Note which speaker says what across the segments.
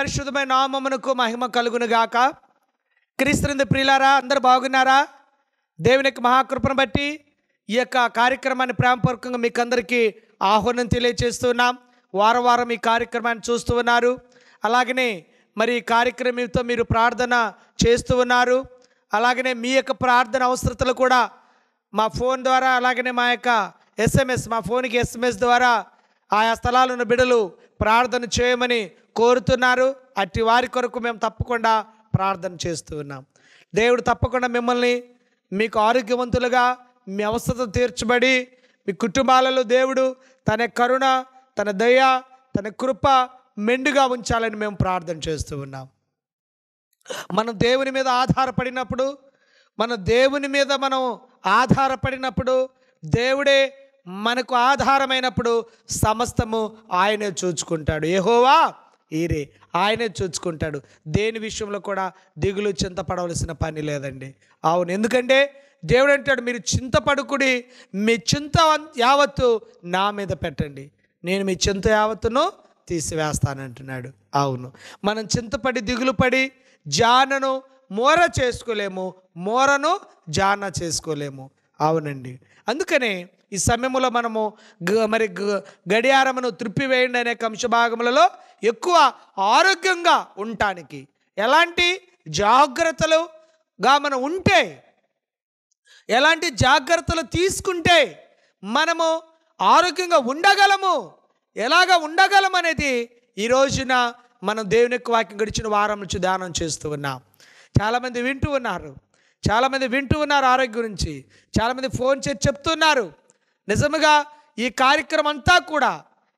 Speaker 1: పరిశుద్ధమైన నామమునకు మహిమ కలుగునుగాక క్రీస్తుంది ప్రియులారా అందరు బాగున్నారా దేవునికి మహాకృపను బట్టి ఈ యొక్క కార్యక్రమాన్ని ప్రేమపూర్వకంగా మీకు అందరికీ ఆహ్వానం తెలియజేస్తున్నాం వారం వారం ఈ కార్యక్రమాన్ని చూస్తూ ఉన్నారు అలాగనే మరి ఈ కార్యక్రమంతో మీరు ప్రార్థన చేస్తూ ఉన్నారు అలాగనే మీ యొక్క ప్రార్థన అవసరతలు కూడా మా ఫోన్ ద్వారా అలాగనే మా యొక్క ఎస్ఎంఎస్ మా ఫోన్కి ఎస్ఎంఎస్ ద్వారా ఆయా స్థలాలను బిడలు ప్రార్థన చేయమని కోరుతున్నారు అట్టి వారి కొరకు మేము తప్పకుండా ప్రార్థన చేస్తూ ఉన్నాం దేవుడు తప్పకుండా మిమ్మల్ని మీకు ఆరోగ్యవంతులుగా మీ అవసరం తీర్చబడి మీ కుటుంబాలలో దేవుడు తన కరుణ తన దయ తన కృప మెండుగా ఉంచాలని మేము ప్రార్థన చేస్తూ ఉన్నాం మనం దేవుని మీద ఆధారపడినప్పుడు మన దేవుని మీద మనం ఆధారపడినప్పుడు దేవుడే మనకు ఆధారమైనప్పుడు సమస్తము ఆయనే చూచుకుంటాడు ఏహోవా ఈరే ఆయనే చూచుకుంటాడు దేని విషయంలో కూడా దిగులు చింతపడవలసిన పని లేదండి అవును ఎందుకంటే దేవుడు అంటాడు మీరు చింతపడుకుడి మీ చింత యావత్తు నా మీద పెట్టండి నేను మీ చింత యావత్తును తీసివేస్తానంటున్నాడు అవును మనం చింతపడి దిగులు పడి జానను మోర చేసుకోలేము మోరను జాన చేసుకోలేము అవునండి అందుకనే ఈ సమయంలో మనము మరి గడియారమును త్రిప్పివేయండి అనే భాగములలో ఎక్కువ ఆరోగ్యంగా ఉండటానికి ఎలాంటి జాగ్రత్తలుగా మనం ఉంటే ఎలాంటి జాగ్రత్తలు తీసుకుంటే మనము ఆరోగ్యంగా ఉండగలము ఎలాగ ఉండగలం అనేది ఈ రోజున మనం దేవుని యొక్క వాక్యం గడిచిన వారం నుంచి ధ్యానం చేస్తూ ఉన్నాం చాలామంది వింటూ ఉన్నారు చాలామంది వింటూ ఉన్నారు ఆరోగ్యం గురించి చాలామంది ఫోన్ చేసి చెప్తున్నారు నిజముగా ఈ కార్యక్రమం అంతా కూడా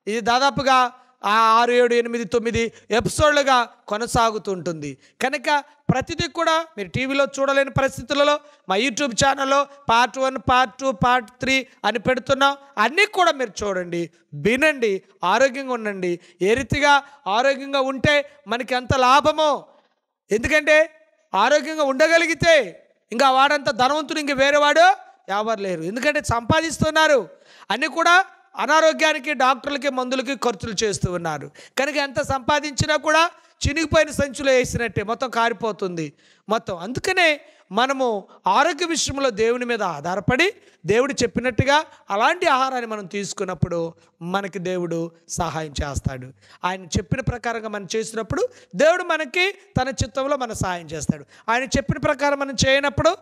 Speaker 1: ఇది దాదాపుగా ఆ ఆరు ఏడు ఎనిమిది తొమ్మిది ఎపిసోడ్లుగా కొనసాగుతుంటుంది కనుక ప్రతిదీ కూడా మీరు టీవీలో చూడలేని పరిస్థితులలో మా యూట్యూబ్ ఛానల్లో part one part two part three అని పెడుతున్నాం అన్నీ కూడా మీరు చూడండి వినండి ఆరోగ్యంగా ఉండండి ఏ రీతిగా ఆరోగ్యంగా ఉంటే మనకి ఎంత లాభమో ఎందుకంటే ఆరోగ్యంగా ఉండగలిగితే ఇంకా వాడంత ధనవంతుడు ఇంక వేరేవాడు ఎవరు లేరు ఎందుకంటే సంపాదిస్తున్నారు అన్నీ కూడా అనారోగ్యానికి డాక్టర్లకి మందులకి ఖర్చులు చేస్తూ ఉన్నారు కనుక ఎంత సంపాదించినా కూడా చినిగిపోయిన సంచులో వేసినట్టే మొత్తం కారిపోతుంది మొత్తం అందుకనే మనము ఆరోగ్య విషయంలో దేవుని మీద ఆధారపడి దేవుడు చెప్పినట్టుగా అలాంటి ఆహారాన్ని మనం తీసుకున్నప్పుడు మనకి దేవుడు సహాయం చేస్తాడు ఆయన చెప్పిన ప్రకారంగా మనం చేసినప్పుడు దేవుడు మనకి తన చిత్తంలో మన సహాయం చేస్తాడు ఆయన చెప్పిన ప్రకారం మనం చేయనప్పుడు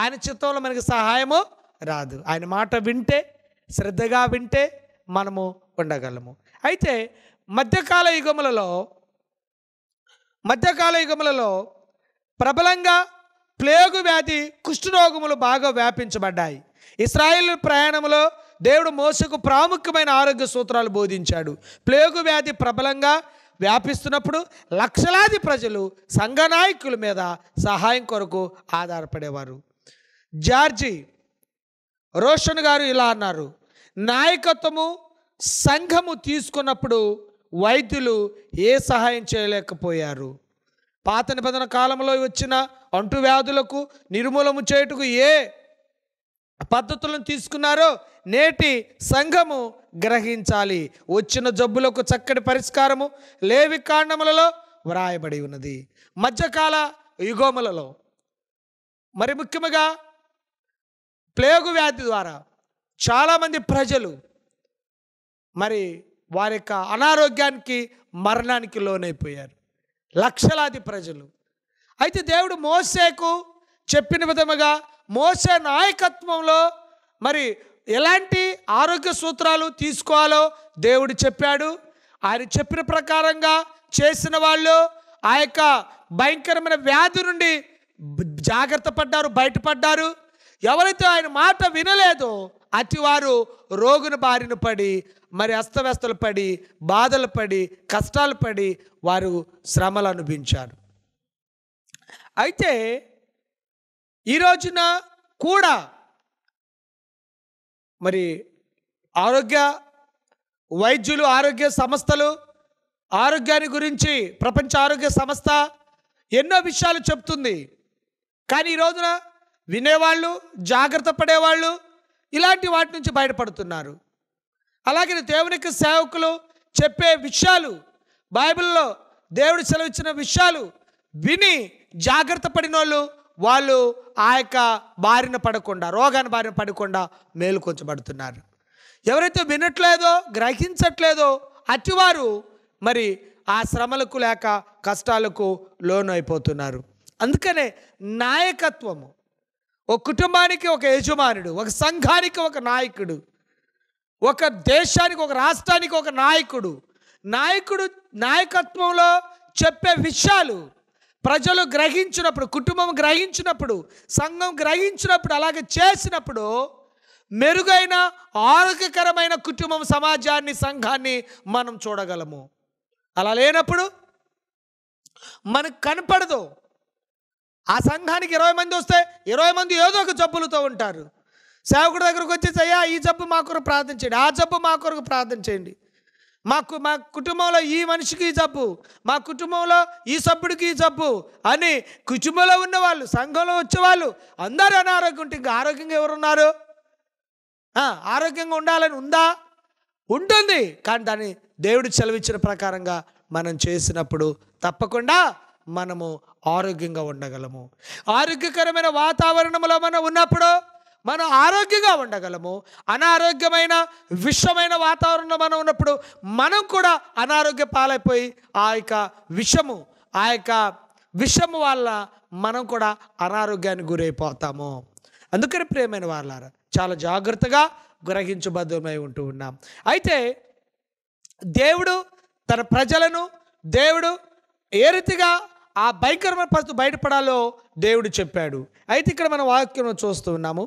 Speaker 1: ఆయన చిత్తంలో మనకి సహాయము రాదు ఆయన మాట వింటే శ్రద్ధగా వింటే మనము ఉండగలము అయితే మధ్యకాల యుగములలో మధ్యకాల యుగములలో ప్రబలంగా ప్లేగు వ్యాధి కుష్ఠరోగములు బాగా వ్యాపించబడ్డాయి ఇస్రాయిల్ ప్రయాణంలో దేవుడు మోసకు ప్రాముఖ్యమైన ఆరోగ్య సూత్రాలు బోధించాడు ప్లేగు వ్యాధి ప్రబలంగా వ్యాపిస్తున్నప్పుడు లక్షలాది ప్రజలు సంఘనాయకుల మీద సహాయం కొరకు ఆధారపడేవారు జార్జి రోషన్ గారు ఇలా అన్నారు నాయకత్వము సంఘము తీసుకున్నప్పుడు వైద్యులు ఏ సహాయం చేయలేకపోయారు పాత నిబంధన కాలంలో వచ్చిన అంటువ్యాధులకు నిర్మూలము చేయుటకు ఏ పద్ధతులను తీసుకున్నారో నేటి సంఘము గ్రహించాలి వచ్చిన జబ్బులకు చక్కటి పరిష్కారము లేవి కాండములలో వ్రాయబడి ఉన్నది మధ్యకాల యుగములలో మరి ముఖ్యముగా ప్లేగు వ్యాధి ద్వారా చాలామంది ప్రజలు మరి వారి యొక్క అనారోగ్యానికి మరణానికి లోనైపోయారు లక్షలాది ప్రజలు అయితే దేవుడు మోసేకు చెప్పిన విధముగా మోసే నాయకత్వంలో మరి ఎలాంటి ఆరోగ్య సూత్రాలు తీసుకోవాలో దేవుడు చెప్పాడు ఆయన చెప్పిన ప్రకారంగా చేసిన వాళ్ళు ఆ యొక్క భయంకరమైన వ్యాధి నుండి జాగ్రత్త పడ్డారు బయటపడ్డారు ఎవరైతే ఆయన మాట వినలేదో అతివారు రోగుని బారిన పడి మరి అస్తవ్యస్తలు పడి బాధలు పడి కష్టాలు పడి వారు శ్రమలు అనుభవించారు అయితే ఈ రోజున కూడా మరి ఆరోగ్య వైద్యులు ఆరోగ్య సంస్థలు ఆరోగ్యాన్ని గురించి ప్రపంచ ఆరోగ్య సంస్థ ఎన్నో విషయాలు చెప్తుంది కానీ ఈ రోజున వినేవాళ్ళు జాగ్రత్త పడేవాళ్ళు ఇలాంటి వాటి నుంచి బయటపడుతున్నారు అలాగే దేవునికి సేవకులు చెప్పే విషయాలు బైబిల్లో దేవుడు సెలవిచ్చిన విషయాలు విని జాగ్రత్త పడిన వాళ్ళు వాళ్ళు ఆ యొక్క బారిన పడకుండా రోగాన్ని బారిన పడకుండా మేలుకొంచబడుతున్నారు ఎవరైతే వినట్లేదో గ్రహించట్లేదో అతివారు మరి ఆ శ్రమలకు లేక కష్టాలకు లోనైపోతున్నారు అందుకనే నాయకత్వము ఒక కుటుంబానికి ఒక యజమానుడు ఒక సంఘానికి ఒక నాయకుడు ఒక దేశానికి ఒక రాష్ట్రానికి ఒక నాయకుడు నాయకుడు నాయకత్వంలో చెప్పే విషయాలు ప్రజలు గ్రహించినప్పుడు కుటుంబం గ్రహించినప్పుడు సంఘం గ్రహించినప్పుడు అలాగే చేసినప్పుడు మెరుగైన ఆరోగ్యకరమైన కుటుంబం సమాజాన్ని సంఘాన్ని మనం చూడగలము అలా లేనప్పుడు మనకు కనపడదు ఆ సంఘానికి ఇరవై మంది వస్తే ఇరవై మంది ఏదో ఒక జబ్బులతో ఉంటారు సేవకుడి దగ్గరకు వచ్చేసి అయ్యా ఈ జబ్బు మా కొరకు ప్రార్థన చేయండి ఆ జబ్బు మా కొరకు ప్రార్థన చేయండి మాకు మా కుటుంబంలో ఈ మనిషికి ఈ జబ్బు మా కుటుంబంలో ఈ సభ్యుడికి ఈ జబ్బు అని కుటుంబంలో ఉన్నవాళ్ళు సంఘంలో వచ్చేవాళ్ళు అందరూ అనారోగ్యం ఉంటే ఇంకా ఆరోగ్యంగా ఎవరున్నారు ఆరోగ్యంగా ఉండాలని ఉందా ఉంటుంది కానీ దాన్ని దేవుడు సెలవిచ్చిన ప్రకారంగా మనం చేసినప్పుడు తప్పకుండా మనము ఆరోగ్యంగా ఉండగలము ఆరోగ్యకరమైన వాతావరణంలో మనం ఉన్నప్పుడు మనం ఆరోగ్యంగా ఉండగలము అనారోగ్యమైన విషమైన వాతావరణంలో మనం ఉన్నప్పుడు మనం కూడా అనారోగ్య పాలైపోయి ఆ యొక్క విషము ఆ యొక్క విషము వల్ల మనం కూడా అనారోగ్యానికి గురైపోతాము అందుకని ప్రేమైన వాళ్ళారా చాలా జాగ్రత్తగా గ్రహించబద్ధమై ఉంటూ ఉన్నాం అయితే దేవుడు తన ప్రజలను దేవుడు ఏ రీతిగా ఆ భయంకరమైన పరిస్థితి బయటపడాలో దేవుడు చెప్పాడు అయితే ఇక్కడ మనం వాక్యం చూస్తూ ఉన్నాము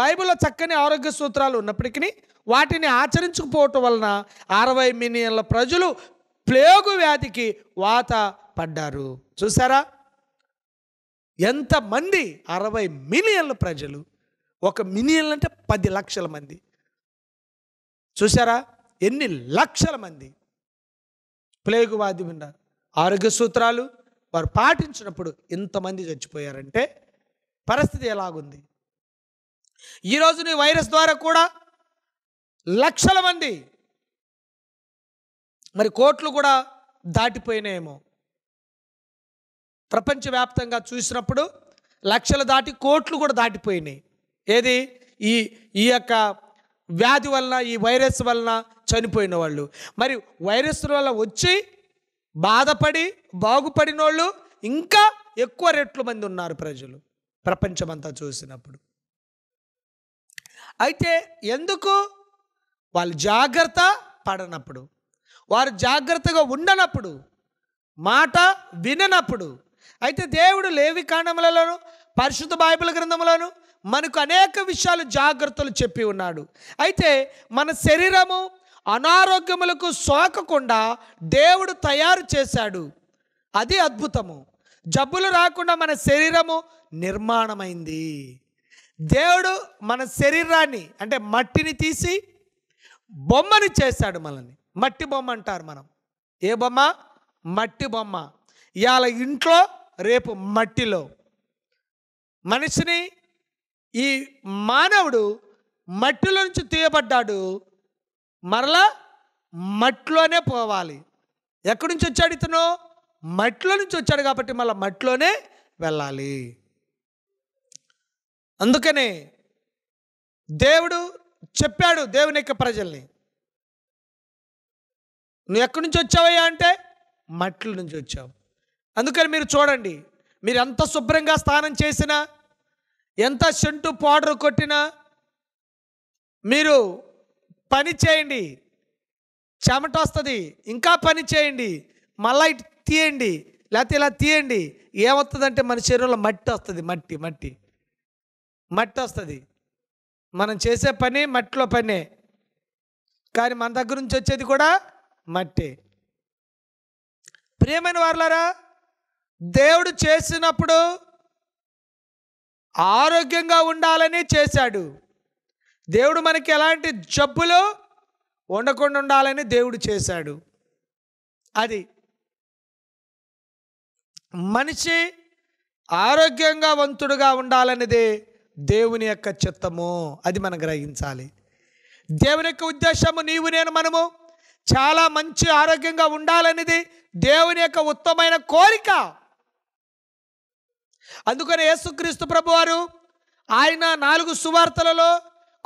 Speaker 1: బైబిల్లో చక్కని ఆరోగ్య సూత్రాలు ఉన్నప్పటికీ వాటిని ఆచరించుకుపోవటం వలన అరవై మిలియన్ల ప్రజలు ప్లేగు వ్యాధికి వాత పడ్డారు చూసారా ఎంతమంది అరవై మిలియన్ల ప్రజలు ఒక మిలియన్లు అంటే పది లక్షల మంది చూసారా ఎన్ని లక్షల మంది ప్లేగు వ్యాధి ఉన్నారు ఆరోగ్య సూత్రాలు వారు పాటించినప్పుడు ఇంతమంది చచ్చిపోయారంటే పరిస్థితి ఎలాగుంది ఈరోజు నీ వైరస్ ద్వారా కూడా లక్షల మంది మరి కోట్లు కూడా దాటిపోయినాయేమో ప్రపంచవ్యాప్తంగా చూసినప్పుడు లక్షలు దాటి కోట్లు కూడా దాటిపోయినాయి ఏది ఈ ఈ యొక్క వ్యాధి వలన ఈ వైరస్ వలన చనిపోయిన వాళ్ళు మరి వైరస్ వల్ల వచ్చి బాధపడి బాగుపడినోళ్ళు ఇంకా ఎక్కువ రెట్లు మంది ఉన్నారు ప్రజలు ప్రపంచమంతా చూసినప్పుడు అయితే ఎందుకు వాళ్ళు జాగ్రత్త పడనప్పుడు వారు జాగ్రత్తగా ఉండనప్పుడు మాట విననప్పుడు అయితే దేవుడు లేవి కాండములలోను పరిశుద్ధ బైబిల్ గ్రంథములను మనకు అనేక విషయాలు జాగ్రత్తలు చెప్పి ఉన్నాడు అయితే మన శరీరము అనారోగ్యములకు సోకకుండా దేవుడు తయారు చేశాడు అది అద్భుతము జబ్బులు రాకుండా మన శరీరము నిర్మాణమైంది దేవుడు మన శరీరాన్ని అంటే మట్టిని తీసి బొమ్మని చేశాడు మనల్ని మట్టి బొమ్మ అంటారు మనం ఏ బొమ్మ మట్టి బొమ్మ ఇవాళ ఇంట్లో రేపు మట్టిలో మనిషిని ఈ మానవుడు మట్టిలో నుంచి తీయబడ్డాడు మరలా మట్లోనే పోవాలి ఎక్కడి నుంచి వచ్చాడు ఇతను మట్టిలో నుంచి వచ్చాడు కాబట్టి మళ్ళీ మట్టిలోనే వెళ్ళాలి అందుకనే దేవుడు చెప్పాడు దేవుని యొక్క ప్రజల్ని నువ్వు ఎక్కడి నుంచి వచ్చావయ్యా అంటే మట్ల నుంచి వచ్చావు అందుకని మీరు చూడండి మీరు ఎంత శుభ్రంగా స్నానం చేసినా ఎంత సెంటు పౌడర్ కొట్టినా మీరు పని చేయండి చెమట వస్తుంది ఇంకా పని చేయండి మళ్ళీ ఇటు తీయండి లేకపోతే ఇలా తీయండి ఏమవుతుందంటే మన శరీరంలో మట్టి వస్తుంది మట్టి మట్టి మట్టి వస్తుంది మనం చేసే పని మట్టిలో పనే కానీ మన దగ్గర నుంచి వచ్చేది కూడా మట్టే ప్రియమైన వారులారా దేవుడు చేసినప్పుడు ఆరోగ్యంగా ఉండాలని చేశాడు దేవుడు మనకి ఎలాంటి జబ్బులు ఉండకుండా ఉండాలని దేవుడు చేశాడు అది మనిషి ఆరోగ్యంగా వంతుడుగా ఉండాలనేది దేవుని యొక్క చిత్తము అది మనం గ్రహించాలి దేవుని యొక్క ఉద్దేశము నీవు నేను మనము చాలా మంచి ఆరోగ్యంగా ఉండాలనేది దేవుని యొక్క ఉత్తమైన కోరిక అందుకని యేసుక్రీస్తు ప్రభువారు ఆయన నాలుగు సువార్తలలో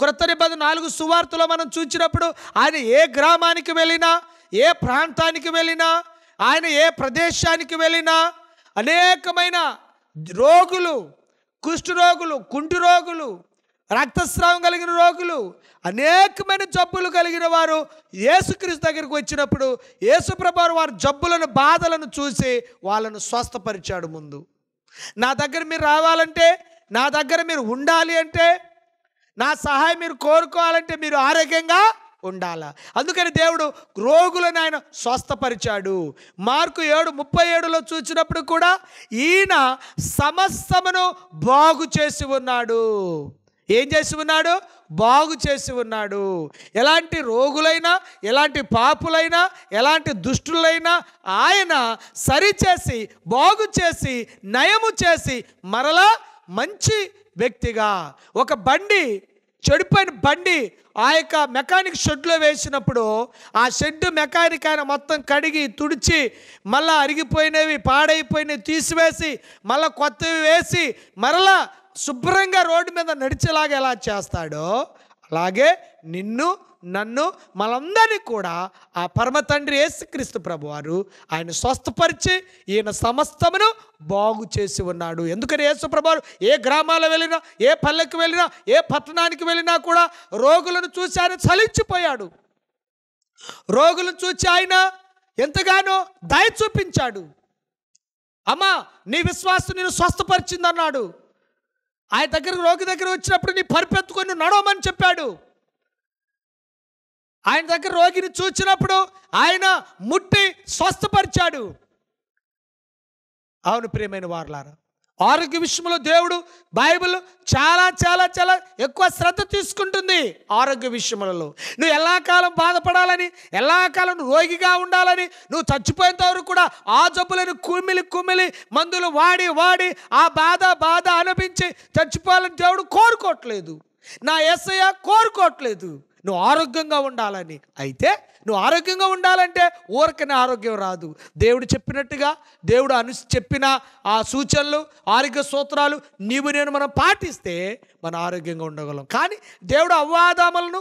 Speaker 1: క్రొత్త నిబంధన నాలుగు సువార్తలో మనం చూసినప్పుడు ఆయన ఏ గ్రామానికి వెళ్ళినా ఏ ప్రాంతానికి వెళ్ళినా ఆయన ఏ ప్రదేశానికి వెళ్ళినా అనేకమైన రోగులు కుష్ఠరోగులు కుంటి రోగులు రక్తస్రావం కలిగిన రోగులు అనేకమైన జబ్బులు కలిగిన వారు యేసుక్రీస్తు దగ్గరికి వచ్చినప్పుడు యేసుప్రభారు వారి జబ్బులను బాధలను చూసి వాళ్ళను స్వస్థపరిచాడు ముందు నా దగ్గర మీరు రావాలంటే నా దగ్గర మీరు ఉండాలి అంటే నా సహాయం మీరు కోరుకోవాలంటే మీరు ఆరోగ్యంగా ఉండాల అందుకని దేవుడు రోగులను ఆయన స్వస్థపరిచాడు మార్కు ఏడు ముప్పై ఏడులో చూసినప్పుడు కూడా ఈయన సమస్తమును బాగు చేసి ఉన్నాడు ఏం చేసి ఉన్నాడు బాగు చేసి ఉన్నాడు ఎలాంటి రోగులైనా ఎలాంటి పాపులైనా ఎలాంటి దుష్టులైనా ఆయన సరిచేసి బాగు చేసి నయము చేసి మరలా మంచి వ్యక్తిగా ఒక బండి చెడిపోయిన బండి ఆ యొక్క మెకానిక్ షెడ్లో వేసినప్పుడు ఆ షెడ్ మెకానిక్ ఆయన మొత్తం కడిగి తుడిచి మళ్ళా అరిగిపోయినవి పాడైపోయినవి తీసివేసి మళ్ళా కొత్తవి వేసి మరలా శుభ్రంగా రోడ్డు మీద నడిచేలాగా ఎలా చేస్తాడో అలాగే నిన్ను నన్ను మనందరినీ కూడా ఆ పరమ తండ్రి యేసుక్రీస్తు ప్రభు వారు ఆయన స్వస్థపరిచి ఈయన సమస్తమును బాగు చేసి ఉన్నాడు ఎందుకని యేసు ఏ గ్రామాలు వెళ్ళినా ఏ పల్లెకి వెళ్ళినా ఏ పట్టణానికి వెళ్ళినా కూడా రోగులను చూసి ఆయన చలించిపోయాడు రోగులను చూసి ఆయన ఎంతగానో దయ చూపించాడు అమ్మా నీ విశ్వాసం నేను స్వస్థపరిచిందన్నాడు ఆయన దగ్గర రోగి దగ్గర వచ్చినప్పుడు నీ పరిపెత్తుకొని నడవమని చెప్పాడు ఆయన దగ్గర రోగిని చూచినప్పుడు ఆయన ముట్టి స్వస్థపరిచాడు అవును ప్రియమైన వారులారు ఆరోగ్య విషయంలో దేవుడు బైబిల్ చాలా చాలా చాలా ఎక్కువ శ్రద్ధ తీసుకుంటుంది ఆరోగ్య విషయములలో నువ్వు ఎలా కాలం బాధపడాలని ఎలా కాలం రోగిగా ఉండాలని నువ్వు చచ్చిపోయేంత వరకు కూడా ఆ జబ్బులను కుమిలి కుమిలి మందులు వాడి వాడి ఆ బాధ బాధ అనిపించి చచ్చిపోవాలని దేవుడు కోరుకోవట్లేదు నా ఎస్ఐ కోరుకోవట్లేదు నువ్వు ఆరోగ్యంగా ఉండాలని అయితే నువ్వు ఆరోగ్యంగా ఉండాలంటే ఊరకనే ఆరోగ్యం రాదు దేవుడు చెప్పినట్టుగా దేవుడు అను చెప్పిన ఆ సూచనలు ఆరోగ్య సూత్రాలు నీవు నేను మనం పాటిస్తే మనం ఆరోగ్యంగా ఉండగలం కానీ దేవుడు అవ్వాదాములను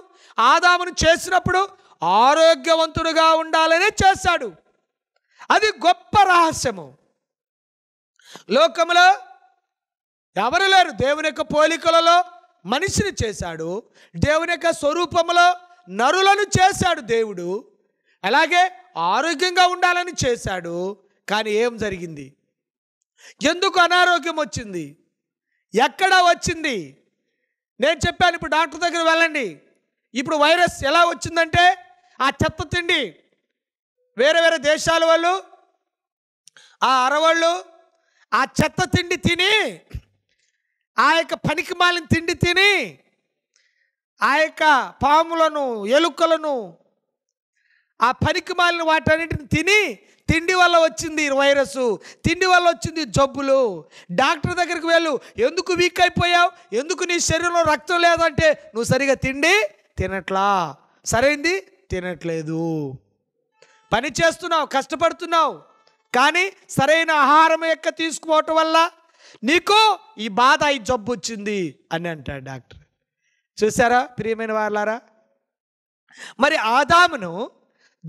Speaker 1: ఆదామును చేసినప్పుడు ఆరోగ్యవంతుడుగా ఉండాలనే చేశాడు అది గొప్ప రహస్యము లోకంలో ఎవరు లేరు దేవుని యొక్క పోలికలలో మనిషిని చేశాడు దేవుని యొక్క స్వరూపంలో నరులను చేశాడు దేవుడు అలాగే ఆరోగ్యంగా ఉండాలని చేశాడు కానీ ఏం జరిగింది ఎందుకు అనారోగ్యం వచ్చింది ఎక్కడ వచ్చింది నేను చెప్పాను ఇప్పుడు డాక్టర్ దగ్గర వెళ్ళండి ఇప్పుడు వైరస్ ఎలా వచ్చిందంటే ఆ చెత్త తిండి వేరే వేరే దేశాల వాళ్ళు ఆ అరవాళ్ళు ఆ చెత్త తిండి తిని ఆ యొక్క పనికి మాలిన తిండి తిని ఆ యొక్క పాములను ఎలుకలను ఆ పనికి మాలిన వాటన్నిటిని తిని తిండి వల్ల వచ్చింది వైరస్ తిండి వల్ల వచ్చింది జబ్బులు డాక్టర్ దగ్గరికి వెళ్ళు ఎందుకు వీక్ అయిపోయావు ఎందుకు నీ శరీరంలో రక్తం లేదంటే నువ్వు సరిగా తిండి తినట్లా సరైంది తినట్లేదు పని చేస్తున్నావు కష్టపడుతున్నావు కానీ సరైన ఆహారం యొక్క తీసుకోవటం వల్ల నీకు ఈ బాధ ఈ జబ్బు వచ్చింది అని అంటాడు డాక్టర్ చూసారా ప్రియమైన వాళ్ళారా మరి ఆదామును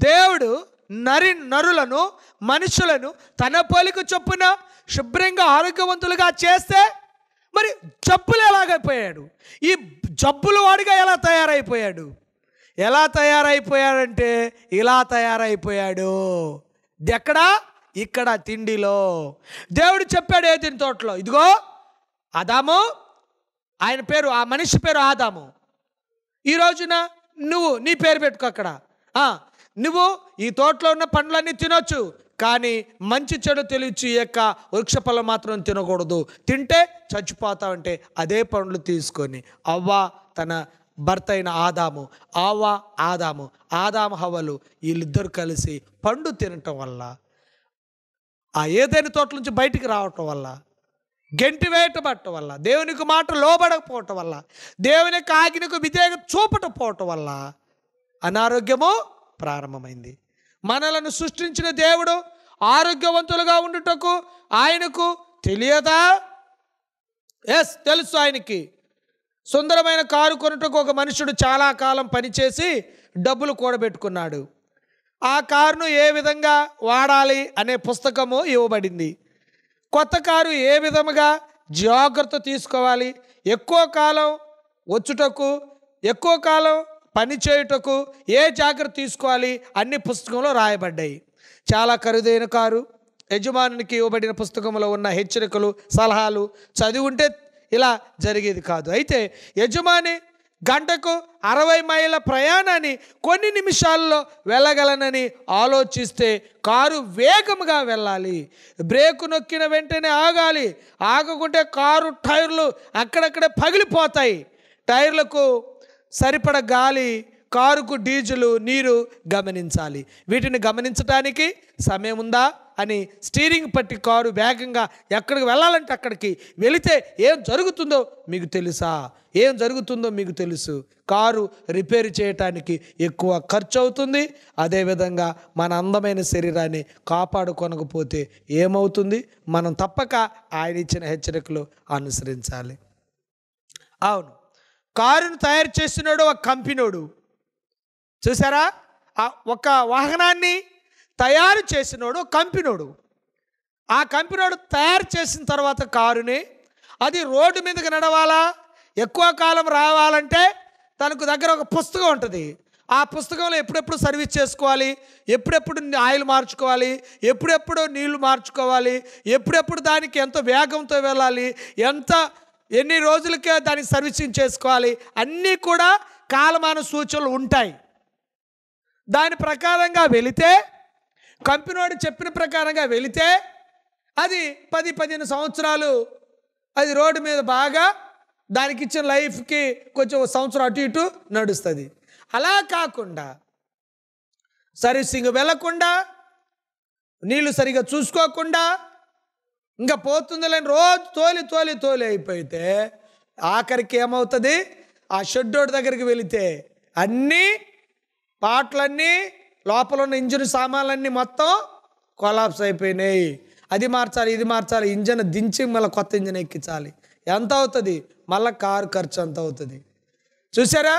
Speaker 1: దేవుడు నరి నరులను మనుషులను తన పోలిక చొప్పున శుభ్రంగా ఆరోగ్యవంతులుగా చేస్తే మరి జబ్బులు ఎలాగైపోయాడు ఈ జబ్బులు వాడిగా ఎలా తయారైపోయాడు ఎలా తయారైపోయాడంటే ఇలా తయారైపోయాడు ఎక్కడా ఇక్కడ తిండిలో దేవుడు చెప్పాడు ఏదిన తోటలో ఇదిగో ఆదాము ఆయన పేరు ఆ మనిషి పేరు ఆదాము ఈ రోజున నువ్వు నీ పేరు పెట్టుకో అక్కడ నువ్వు ఈ తోటలో ఉన్న పండ్లన్నీ తినొచ్చు కానీ మంచి చెడు తెలియచ్చు యొక్క వృక్ష ఫలం మాత్రం తినకూడదు తింటే చచ్చిపోతావంటే అదే పండ్లు తీసుకొని అవ్వ తన భర్త అయిన ఆదాము ఆవా ఆదాము ఆదాము హవలు వీళ్ళిద్దరు కలిసి పండు తినటం వల్ల ఆ ఏదైనా తోటల నుంచి బయటికి రావటం వల్ల గెంటి వేయటం వల్ల దేవునికి మాట లోబడకపోవటం వల్ల దేవుని కాగినకు విధేయత చూపటపోవటం వల్ల అనారోగ్యము ప్రారంభమైంది మనలను సృష్టించిన దేవుడు ఆరోగ్యవంతులుగా ఉండుటకు ఆయనకు తెలియదా ఎస్ తెలుసు ఆయనకి సుందరమైన కారు కొనుటకు ఒక మనుషుడు చాలా కాలం పనిచేసి డబ్బులు కూడబెట్టుకున్నాడు ఆ కారును ఏ విధంగా వాడాలి అనే పుస్తకము ఇవ్వబడింది కొత్త కారు ఏ విధముగా జాగ్రత్త తీసుకోవాలి ఎక్కువ కాలం వచ్చుటకు ఎక్కువ కాలం పని చేయుటకు ఏ జాగ్రత్త తీసుకోవాలి అన్ని పుస్తకంలో రాయబడ్డాయి చాలా ఖరీదైన కారు యజమానునికి ఇవ్వబడిన పుస్తకంలో ఉన్న హెచ్చరికలు సలహాలు చదివి ఉంటే ఇలా జరిగేది కాదు అయితే యజమాని గంటకు అరవై మైళ్ళ ప్రయాణాన్ని కొన్ని నిమిషాల్లో వెళ్ళగలనని ఆలోచిస్తే కారు వేగంగా వెళ్ళాలి బ్రేకు నొక్కిన వెంటనే ఆగాలి ఆగకుంటే కారు టైర్లు అక్కడక్కడే పగిలిపోతాయి టైర్లకు సరిపడ గాలి కారుకు డీజిలు నీరు గమనించాలి వీటిని గమనించడానికి సమయం ఉందా అని స్టీరింగ్ పట్టి కారు వేగంగా ఎక్కడికి వెళ్ళాలంటే అక్కడికి వెళితే ఏం జరుగుతుందో మీకు తెలుసా ఏం జరుగుతుందో మీకు తెలుసు కారు రిపేర్ చేయటానికి ఎక్కువ ఖర్చు అవుతుంది అదేవిధంగా మన అందమైన శరీరాన్ని కాపాడుకొనకపోతే ఏమవుతుంది మనం తప్పక ఆయన ఇచ్చిన హెచ్చరికలు అనుసరించాలి అవును కారును తయారు చేస్తున్నాడు ఒక కంపెనీడు చూసారా ఒక వాహనాన్ని తయారు చేసినోడు కంపినోడు ఆ కంపినోడు తయారు చేసిన తర్వాత కారుని అది రోడ్డు మీదకి నడవాలా ఎక్కువ కాలం రావాలంటే తనకు దగ్గర ఒక పుస్తకం ఉంటుంది ఆ పుస్తకంలో ఎప్పుడెప్పుడు సర్వీస్ చేసుకోవాలి ఎప్పుడెప్పుడు ఆయిల్ మార్చుకోవాలి ఎప్పుడెప్పుడు నీళ్లు మార్చుకోవాలి ఎప్పుడెప్పుడు దానికి ఎంత వేగంతో వెళ్ళాలి ఎంత ఎన్ని రోజులకే దానికి సర్వీసింగ్ చేసుకోవాలి అన్నీ కూడా కాలమాన సూచనలు ఉంటాయి దాని ప్రకారంగా వెళితే కంపెనీ చెప్పిన ప్రకారంగా వెళితే అది పది పదిహేను సంవత్సరాలు అది రోడ్డు మీద బాగా దానికి ఇచ్చిన లైఫ్కి కొంచెం సంవత్సరం అటు ఇటు నడుస్తుంది అలా కాకుండా సర్వీసింగ్ వెళ్ళకుండా నీళ్లు సరిగా చూసుకోకుండా ఇంకా లేని రోజు తోలి తోలి తోలి అయిపోయితే ఆఖరికి ఏమవుతుంది ఆ షెడ్డోడ్ దగ్గరికి వెళితే అన్నీ పాటలన్నీ లోపల ఉన్న ఇంజిన్ సామాన్లన్నీ మొత్తం కొలాప్స్ అయిపోయినాయి అది మార్చాలి ఇది మార్చాలి ఇంజన్ దించి మళ్ళీ కొత్త ఇంజన్ ఎక్కించాలి ఎంత అవుతుంది మళ్ళీ కారు ఖర్చు ఎంత అవుతుంది చూసారా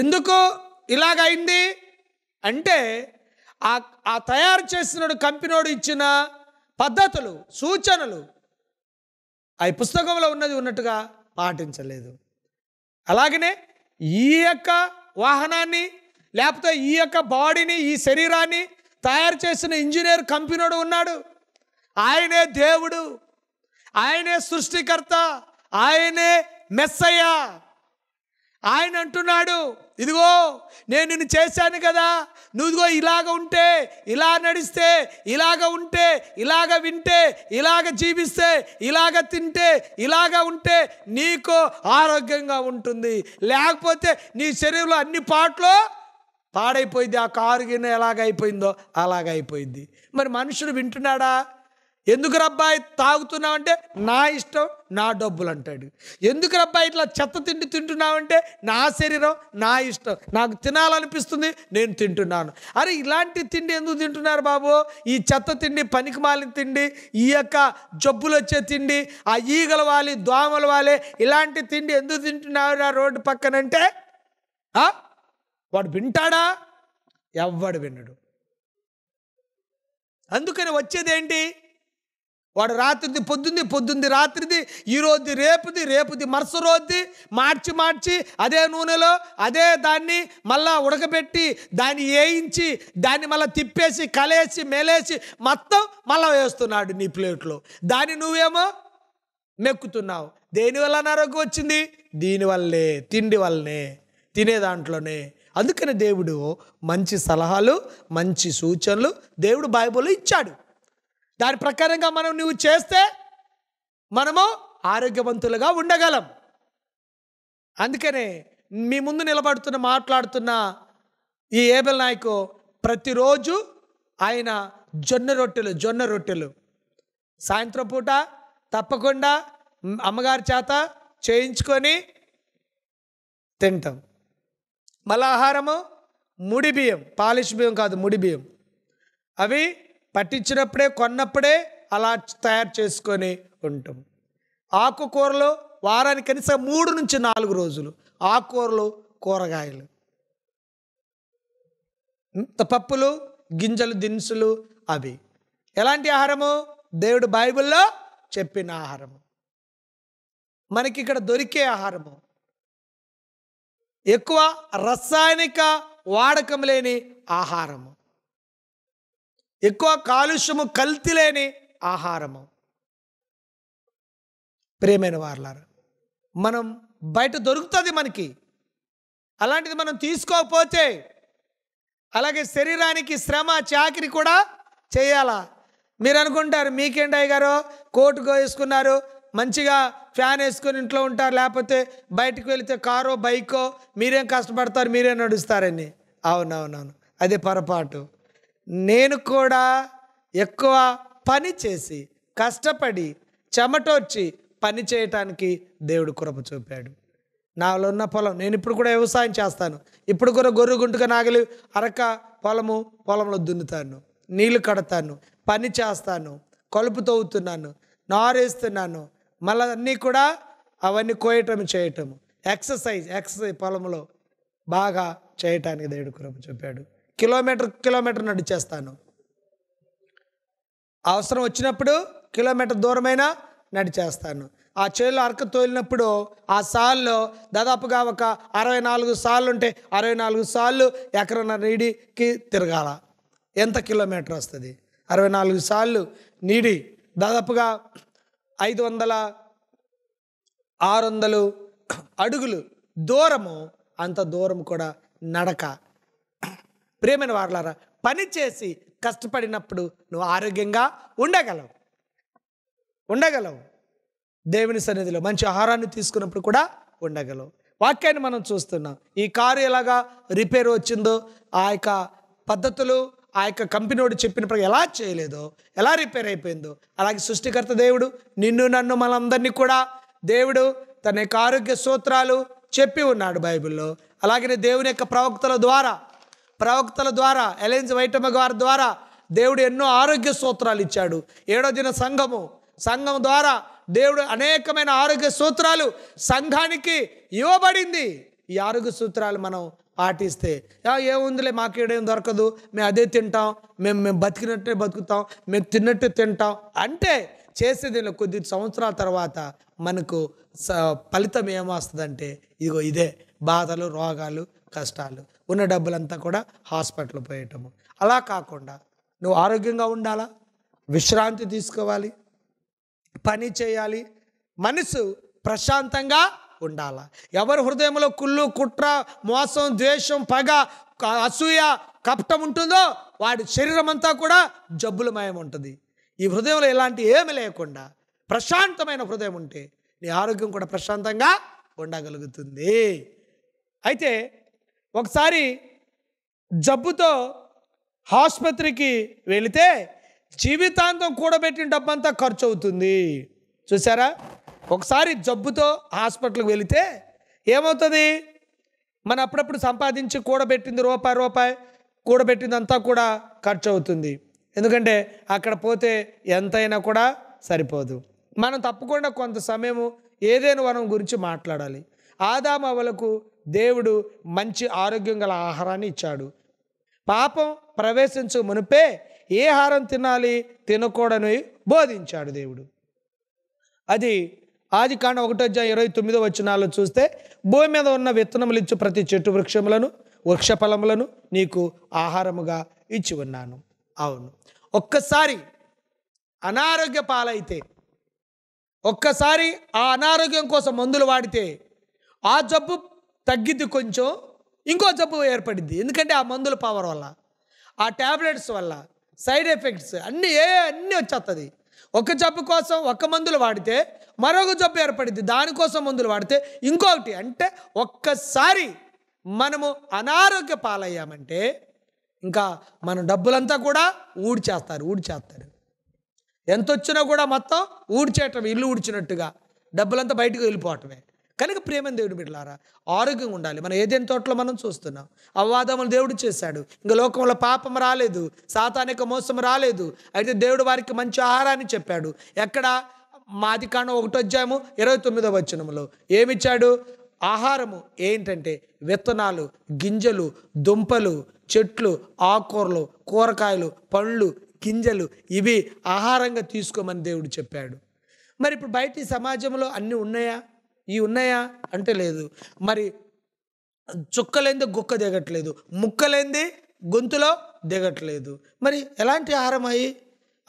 Speaker 1: ఎందుకు ఇలాగైంది అంటే ఆ ఆ తయారు చేసిన కంపెనీ ఇచ్చిన పద్ధతులు సూచనలు ఆ పుస్తకంలో ఉన్నది ఉన్నట్టుగా పాటించలేదు అలాగనే ఈ యొక్క వాహనాన్ని లేకపోతే ఈ యొక్క బాడీని ఈ శరీరాన్ని తయారు చేసిన ఇంజనీర్ కంపెనీడు ఉన్నాడు ఆయనే దేవుడు ఆయనే సృష్టికర్త ఆయనే మెస్సయ్య ఆయన అంటున్నాడు ఇదిగో నేను నిన్ను చేశాను కదా నువ్వుగో ఇలాగ ఉంటే ఇలా నడిస్తే ఇలాగ ఉంటే ఇలాగ వింటే ఇలాగ జీవిస్తే ఇలాగ తింటే ఇలాగ ఉంటే నీకు ఆరోగ్యంగా ఉంటుంది లేకపోతే నీ శరీరంలో అన్ని పాటలు పాడైపోయింది ఆ కారు గిన్న ఎలాగైపోయిందో అలాగైపోయింది మరి మనుషులు వింటున్నాడా ఎందుకు రబ్బాయి తాగుతున్నావంటే నా ఇష్టం నా డబ్బులు అంటాడు ఎందుకు రబ్బాయి ఇట్లా చెత్త తిండి తింటున్నావంటే నా శరీరం నా ఇష్టం నాకు తినాలనిపిస్తుంది నేను తింటున్నాను అరే ఇలాంటి తిండి ఎందుకు తింటున్నారు బాబు ఈ చెత్త తిండి పనికి మాలిన తిండి ఈ యొక్క జబ్బులు వచ్చే తిండి ఆ ఈగల వాలి దోమల వాలే ఇలాంటి తిండి ఎందుకు తింటున్నారు రోడ్డు పక్కనంటే వాడు వింటాడా ఎవ్వడు వినడు అందుకని వచ్చేదేంటి వాడు రాత్రిది పొద్దుంది పొద్దుంది రాత్రిది ఈరోజు రేపుది రేపుది మరుస రోజుది మార్చి మార్చి అదే నూనెలో అదే దాన్ని మళ్ళా ఉడకబెట్టి దాన్ని వేయించి దాన్ని మళ్ళీ తిప్పేసి కలేసి మేలేసి మొత్తం మళ్ళా వేస్తున్నాడు నీ ప్లేట్లో దాన్ని నువ్వేమో మెక్కుతున్నావు దేనివల్ల అనారోగ్యం వచ్చింది దీనివల్లే తిండి వల్లనే తినే దాంట్లోనే అందుకని దేవుడు మంచి సలహాలు మంచి సూచనలు దేవుడు బైబిల్లో ఇచ్చాడు దాని ప్రకారంగా మనం నువ్వు చేస్తే మనము ఆరోగ్యవంతులుగా ఉండగలం అందుకనే మీ ముందు నిలబడుతున్న మాట్లాడుతున్న ఈ ఏబల్ నాయకు ప్రతిరోజు ఆయన జొన్న రొట్టెలు జొన్న రొట్టెలు సాయంత్రం పూట తప్పకుండా అమ్మగారి చేత చేయించుకొని తింటాం మలాహారము ముడి బియ్యం పాలిష్ బియ్యం కాదు ముడి బియ్యం అవి పట్టించినప్పుడే కొన్నప్పుడే అలా తయారు చేసుకొని ఉంటాం ఆకుకూరలు వారానికి కనీసం మూడు నుంచి నాలుగు రోజులు ఆకుకూరలు కూరగాయలు పప్పులు గింజలు దినుసులు అవి ఎలాంటి ఆహారము దేవుడు బైబిల్లో చెప్పిన ఆహారము మనకి ఇక్కడ దొరికే ఆహారము ఎక్కువ రసాయనిక వాడకం లేని ఆహారము ఎక్కువ కాలుష్యము కల్తీ లేని ఆహారము ప్రేమైన వార్లారు మనం బయట దొరుకుతుంది మనకి అలాంటిది మనం తీసుకోకపోతే అలాగే శరీరానికి శ్రమ చాకిరి కూడా చేయాలా మీరు అనుకుంటారు మీకేంటయ్య గారు కోటు వేసుకున్నారు మంచిగా ఫ్యాన్ వేసుకొని ఇంట్లో ఉంటారు లేకపోతే బయటకు వెళితే కారో బైకో మీరేం కష్టపడతారు మీరే నడుస్తారని అవునవునవును అదే పొరపాటు నేను కూడా ఎక్కువ పని చేసి కష్టపడి చెమటోర్చి పని చేయటానికి దేవుడు కురప చూపాడు నాలో ఉన్న పొలం నేను ఇప్పుడు కూడా వ్యవసాయం చేస్తాను ఇప్పుడు కూడా గొర్రె గుంటుగా నాగలి అరక పొలము పొలంలో దున్నుతాను నీళ్లు కడతాను పని చేస్తాను కలుపు తవ్వుతున్నాను నారేస్తున్నాను మళ్ళీ అన్నీ కూడా అవన్నీ కోయటం చేయటము ఎక్సర్సైజ్ ఎక్సర్సైజ్ పొలంలో బాగా చేయటానికి దేవుడు కృప చెప్పాడు కిలోమీటర్ కిలోమీటర్ నడిచేస్తాను అవసరం వచ్చినప్పుడు కిలోమీటర్ దూరమైనా నడిచేస్తాను ఆ చేలో అరక తోలినప్పుడు ఆ సాల్లో దాదాపుగా ఒక అరవై నాలుగు సార్లు ఉంటే అరవై నాలుగు సార్లు ఎకరన్నర నీడికి తిరగాల ఎంత కిలోమీటర్ వస్తుంది అరవై నాలుగు సార్లు నీడి దాదాపుగా ఐదు వందల ఆరు వందలు అడుగులు దూరము అంత దూరం కూడా నడక ప్రేమైన పని పనిచేసి కష్టపడినప్పుడు నువ్వు ఆరోగ్యంగా ఉండగలవు ఉండగలవు దేవుని సన్నిధిలో మంచి ఆహారాన్ని తీసుకున్నప్పుడు కూడా ఉండగలవు వాక్యాన్ని మనం చూస్తున్నాం ఈ కారు ఎలాగా రిపేర్ వచ్చిందో ఆ యొక్క పద్ధతులు ఆ యొక్క కంపెనీ చెప్పిన ప్రకారం ఎలా చేయలేదో ఎలా రిపేర్ అయిపోయిందో అలాగే సృష్టికర్త దేవుడు నిన్ను నన్ను మనందరినీ కూడా దేవుడు తన యొక్క ఆరోగ్య సూత్రాలు చెప్పి ఉన్నాడు బైబిల్లో అలాగే దేవుని యొక్క ప్రవక్తల ద్వారా ప్రవక్తల ద్వారా ఎలెన్స్ వైటమ్మ గారి ద్వారా దేవుడు ఎన్నో ఆరోగ్య సూత్రాలు ఇచ్చాడు ఏడో దిన సంఘము సంఘం ద్వారా దేవుడు అనేకమైన ఆరోగ్య సూత్రాలు సంఘానికి ఇవ్వబడింది ఈ ఆరోగ్య సూత్రాలు మనం పాటిస్తే ఏముందిలే మాకేడేం దొరకదు మేము అదే తింటాం మేము మేము బతికినట్టే బతుకుతాం మేము తిన్నట్టే తింటాం అంటే చేసేదిలో కొద్ది సంవత్సరాల తర్వాత మనకు ఫలితం ఏమొస్తుందంటే ఇదిగో ఇదే బాధలు రోగాలు కష్టాలు ఉన్న డబ్బులంతా కూడా హాస్పిటల్ పోయటము అలా కాకుండా నువ్వు ఆరోగ్యంగా ఉండాలా విశ్రాంతి తీసుకోవాలి పని చేయాలి మనసు ప్రశాంతంగా ఉండాల ఎవరి హృదయంలో కుళ్ళు కుట్ర మోసం ద్వేషం పగ అసూయ కపటం ఉంటుందో వాడి శరీరం అంతా కూడా జబ్బులమయం ఉంటుంది ఈ హృదయంలో ఎలాంటి ఏమి లేకుండా ప్రశాంతమైన హృదయం ఉంటే నీ ఆరోగ్యం కూడా ప్రశాంతంగా ఉండగలుగుతుంది అయితే ఒకసారి జబ్బుతో ఆసుపత్రికి వెళితే జీవితాంతం కూడబెట్టిన డబ్బంతా ఖర్చు అవుతుంది చూసారా ఒకసారి జబ్బుతో హాస్పిటల్కి వెళితే ఏమవుతుంది మన అప్పుడప్పుడు సంపాదించి కూడబెట్టింది రూపాయి రూపాయి కూడబెట్టింది అంతా కూడా ఖర్చు అవుతుంది ఎందుకంటే అక్కడ పోతే ఎంతైనా కూడా సరిపోదు మనం తప్పకుండా కొంత సమయము ఏదైనా వనం గురించి మాట్లాడాలి ఆదామవలకు దేవుడు మంచి ఆరోగ్యం గల ఆహారాన్ని ఇచ్చాడు పాపం ప్రవేశించు మునిపే ఏ ఆహారం తినాలి తినకూడని బోధించాడు దేవుడు అది ఆది కాండం ఒకటో అధ్యాయం ఇరవై తొమ్మిదో వచ్చినాలో చూస్తే భూమి మీద ఉన్న విత్తనములు ఇచ్చు ప్రతి చెట్టు వృక్షములను వృక్షఫలములను నీకు ఆహారముగా ఇచ్చి ఉన్నాను అవును ఒక్కసారి అనారోగ్య పాలైతే ఒక్కసారి ఆ అనారోగ్యం కోసం మందులు వాడితే ఆ జబ్బు తగ్గిద్ది కొంచెం ఇంకో జబ్బు ఏర్పడింది ఎందుకంటే ఆ మందులు పవర్ వల్ల ఆ ట్యాబ్లెట్స్ వల్ల సైడ్ ఎఫెక్ట్స్ అన్నీ ఏ అన్నీ వచ్చేస్తుంది ఒక జబ్బు కోసం ఒక మందులు వాడితే మరొక జబ్బు ఏర్పడింది దానికోసం మందులు వాడితే ఇంకొకటి అంటే ఒక్కసారి మనము అనారోగ్య పాలయ్యామంటే ఇంకా మన డబ్బులంతా కూడా ఊడ్చేస్తారు ఊడ్చేస్తారు ఎంత వచ్చినా కూడా మొత్తం ఊడ్చేయటం ఇల్లు ఊడ్చినట్టుగా డబ్బులంతా బయటకు వెళ్ళిపోవటమే కనుక ప్రేమ దేవుడు బిడ్డలారా ఆరోగ్యంగా ఉండాలి మనం ఏదైనా తోటలో మనం చూస్తున్నాం అవవాదములు దేవుడు చేశాడు ఇంకా లోకంలో పాపం రాలేదు సాతానిక మోసం రాలేదు అయితే దేవుడు వారికి మంచి ఆహారాన్ని చెప్పాడు ఎక్కడ మాది కాను ఒకటో అధ్యాయము ఇరవై తొమ్మిదో వచనంలో ఏమిచ్చాడు ఆహారము ఏంటంటే విత్తనాలు గింజలు దుంపలు చెట్లు ఆకూరలు కూరగాయలు పండ్లు గింజలు ఇవి ఆహారంగా తీసుకోమని దేవుడు చెప్పాడు మరి ఇప్పుడు బయట సమాజంలో అన్నీ ఉన్నాయా ఇవి ఉన్నాయా అంటే లేదు మరి చుక్కలేంది గుక్క దిగట్లేదు ముక్కలేంది గొంతులో దిగట్లేదు మరి ఎలాంటి ఆహారం అయ్యి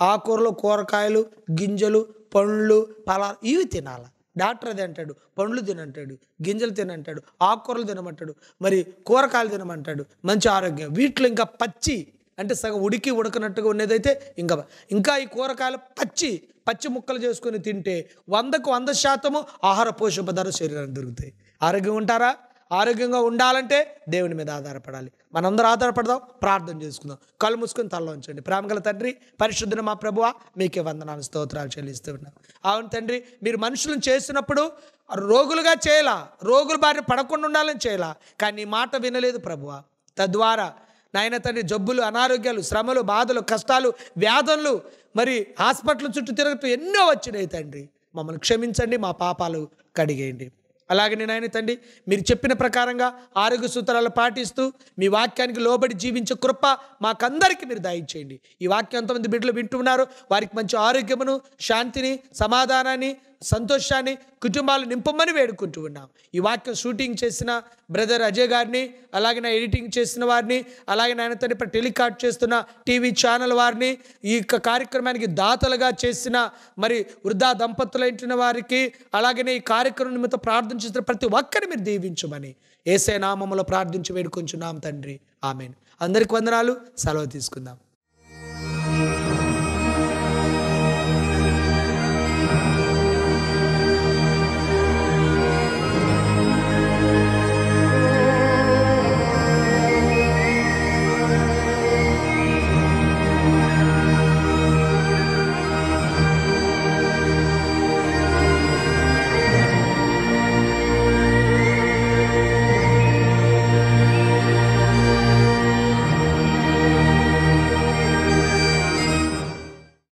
Speaker 1: ఆకూరలు కూరగాయలు గింజలు పండ్లు పలా ఇవి తినాల డాక్టర్ అది అంటాడు పండ్లు తినంటాడు గింజలు తినంటాడు ఆకుకూరలు తినమంటాడు మరి కూరగాయలు తినమంటాడు మంచి ఆరోగ్యం వీటిలో ఇంకా పచ్చి అంటే సగం ఉడికి ఉడకనట్టుగా ఉండేదైతే ఇంకా ఇంకా ఈ కూరగాయలు పచ్చి పచ్చి ముక్కలు చేసుకొని తింటే వందకు వంద శాతము ఆహార పోషక పదార్థాలు శరీరానికి దొరుకుతాయి ఆరోగ్యం ఉంటారా ఆరోగ్యంగా ఉండాలంటే దేవుని మీద ఆధారపడాలి మనందరూ ఆధారపడదాం ప్రార్థన చేసుకుందాం కళ్ళు మూసుకొని తల్లలో ఉంచండి ప్రేమగల తండ్రి పరిశుద్ధుని మా ప్రభువ మీకే వందనాలు స్తోత్రాలు చెల్లిస్తూ ఉన్నాం అవును తండ్రి మీరు మనుషులను చేసినప్పుడు రోగులుగా చేయాల రోగుల బారిన పడకుండా ఉండాలని చేయాల కానీ మాట వినలేదు ప్రభువ తద్వారా నాయన తండ్రి జబ్బులు అనారోగ్యాలు శ్రమలు బాధలు కష్టాలు వ్యాధులు మరి హాస్పిటల్ చుట్టూ తిరగటం ఎన్నో వచ్చినాయి తండ్రి మమ్మల్ని క్షమించండి మా పాపాలు కడిగేయండి నేను నాయన తండ్రి మీరు చెప్పిన ప్రకారంగా ఆరోగ్య సూత్రాలు పాటిస్తూ మీ వాక్యానికి లోబడి జీవించే కృప మాకందరికీ మీరు దాయించేయండి ఈ వాక్యం ఎంతమంది బిడ్డలు వింటున్నారు వారికి మంచి ఆరోగ్యమును శాంతిని సమాధానాన్ని సంతోషాన్ని కుటుంబాలు నింపమని వేడుకుంటూ ఉన్నాం ఈ వాక్యం షూటింగ్ చేసిన బ్రదర్ అజయ్ గారిని అలాగే నా ఎడిటింగ్ చేసిన వారిని అలాగే నాయన తన ఇప్పుడు చేస్తున్న టీవీ ఛానల్ వారిని ఈ యొక్క కార్యక్రమానికి దాతలుగా చేసిన మరి వృద్ధా దంపతులు ఇంటిన వారికి అలాగనే ఈ కార్యక్రమం నిమిత్తం ప్రార్థన చేసిన ప్రతి ఒక్కరిని మీరు దీవించమని ఏసే నామంలో ప్రార్థించి వేడుకొంచున్నాం తండ్రి ఆమెను అందరికి వందనాలు సెలవు తీసుకుందాం